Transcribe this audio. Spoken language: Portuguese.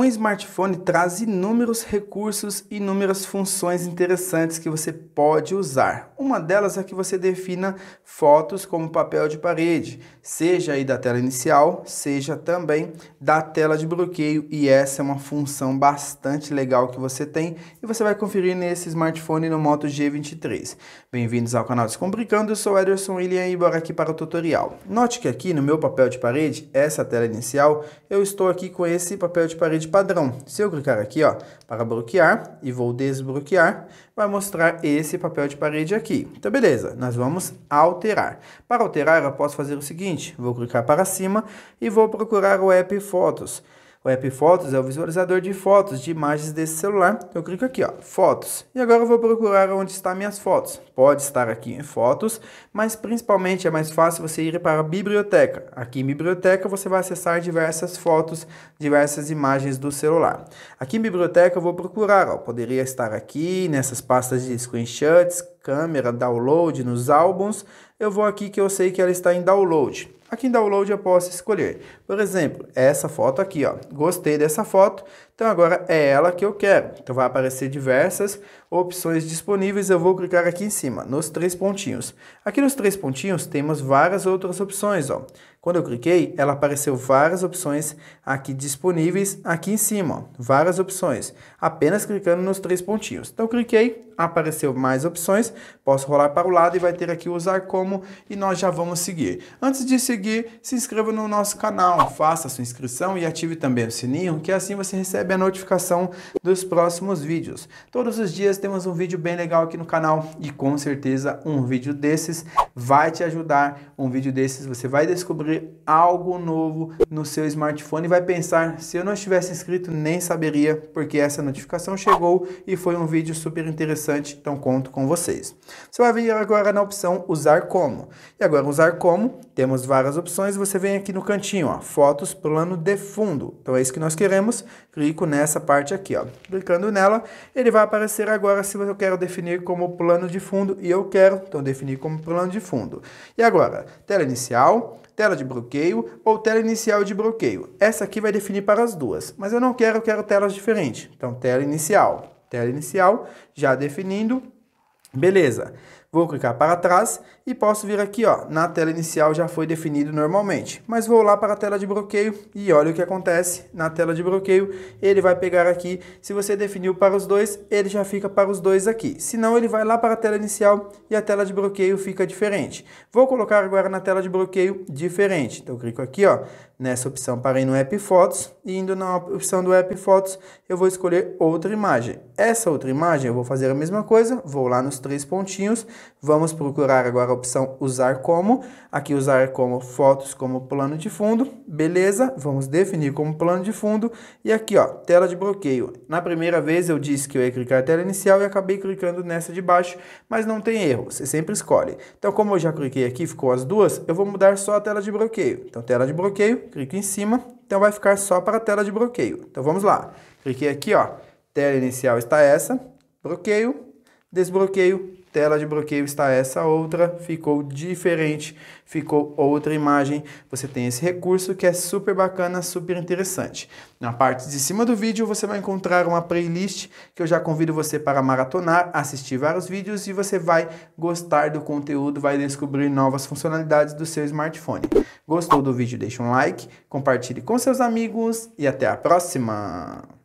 Um smartphone traz inúmeros recursos e inúmeras funções interessantes que você pode usar. Uma delas é que você defina fotos como papel de parede, seja aí da tela inicial, seja também da tela de bloqueio, e essa é uma função bastante legal que você tem e você vai conferir nesse smartphone no Moto G23. Bem-vindos ao canal Descomplicando, eu sou Ederson William e bora aqui para o tutorial. Note que aqui no meu papel de parede, essa tela inicial, eu estou aqui com esse papel de parede padrão. Se eu clicar aqui ó, para bloquear e vou desbloquear, vai mostrar esse papel de parede aqui. Então beleza, nós vamos alterar. Para alterar eu posso fazer o seguinte, vou clicar para cima e vou procurar o app Fotos. O app Fotos é o visualizador de fotos, de imagens desse celular. Eu clico aqui, ó, Fotos. E agora eu vou procurar onde estão minhas fotos. Pode estar aqui em Fotos, mas principalmente é mais fácil você ir para a Biblioteca. Aqui em Biblioteca você vai acessar diversas fotos, diversas imagens do celular. Aqui em Biblioteca eu vou procurar, ó, poderia estar aqui nessas pastas de screenshots, câmera, download, nos álbuns, eu vou aqui que eu sei que ela está em download. Aqui em download eu posso escolher, por exemplo, essa foto aqui, ó. Gostei dessa foto, então agora é ela que eu quero. Então vai aparecer diversas opções disponíveis. Eu vou clicar aqui em cima, nos três pontinhos. Aqui nos três pontinhos temos várias outras opções. Ó. Quando eu cliquei, ela apareceu várias opções aqui disponíveis aqui em cima. Ó. Várias opções. Apenas clicando nos três pontinhos. Então cliquei, apareceu mais opções. Posso rolar para o lado e vai ter aqui usar como e nós já vamos seguir. Antes de seguir, se inscreva no nosso canal, faça a sua inscrição e ative também o sininho, que assim você recebe recebe a notificação dos próximos vídeos. Todos os dias temos um vídeo bem legal aqui no canal e com certeza um vídeo desses vai te ajudar. Um vídeo desses você vai descobrir algo novo no seu smartphone e vai pensar, se eu não estivesse inscrito nem saberia, porque essa notificação chegou e foi um vídeo super interessante, então conto com vocês. Você vai vir agora na opção usar como. E agora usar como, temos várias opções, você vem aqui no cantinho, ó, fotos plano de fundo. Então é isso que nós queremos, Clique clico nessa parte aqui, ó. Clicando nela, ele vai aparecer agora se eu quero definir como plano de fundo e eu quero, então definir como plano de fundo. E agora, tela inicial, tela de bloqueio ou tela inicial de bloqueio. Essa aqui vai definir para as duas, mas eu não quero, eu quero telas diferentes. Então, tela inicial, tela inicial, já definindo, beleza. Vou clicar para trás e posso vir aqui, ó, na tela inicial já foi definido normalmente. Mas vou lá para a tela de bloqueio e olha o que acontece na tela de bloqueio. Ele vai pegar aqui, se você definiu para os dois, ele já fica para os dois aqui. Senão ele vai lá para a tela inicial e a tela de bloqueio fica diferente. Vou colocar agora na tela de bloqueio diferente. Então eu clico aqui, ó, nessa opção para ir no app Fotos e indo na opção do app Fotos, eu vou escolher outra imagem. Essa outra imagem eu vou fazer a mesma coisa, vou lá nos três pontinhos Vamos procurar agora a opção usar como. Aqui usar como fotos como plano de fundo. Beleza, vamos definir como plano de fundo. E aqui, ó, tela de bloqueio. Na primeira vez eu disse que eu ia clicar na tela inicial e acabei clicando nessa de baixo, mas não tem erro, você sempre escolhe. Então, como eu já cliquei aqui, ficou as duas, eu vou mudar só a tela de bloqueio. Então, tela de bloqueio, clico em cima, então vai ficar só para a tela de bloqueio. Então, vamos lá. Cliquei aqui, ó, tela inicial está essa, bloqueio, desbloqueio, tela de bloqueio está essa outra, ficou diferente, ficou outra imagem. Você tem esse recurso que é super bacana, super interessante. Na parte de cima do vídeo você vai encontrar uma playlist que eu já convido você para maratonar, assistir vários vídeos e você vai gostar do conteúdo, vai descobrir novas funcionalidades do seu smartphone. Gostou do vídeo? Deixa um like, compartilhe com seus amigos e até a próxima!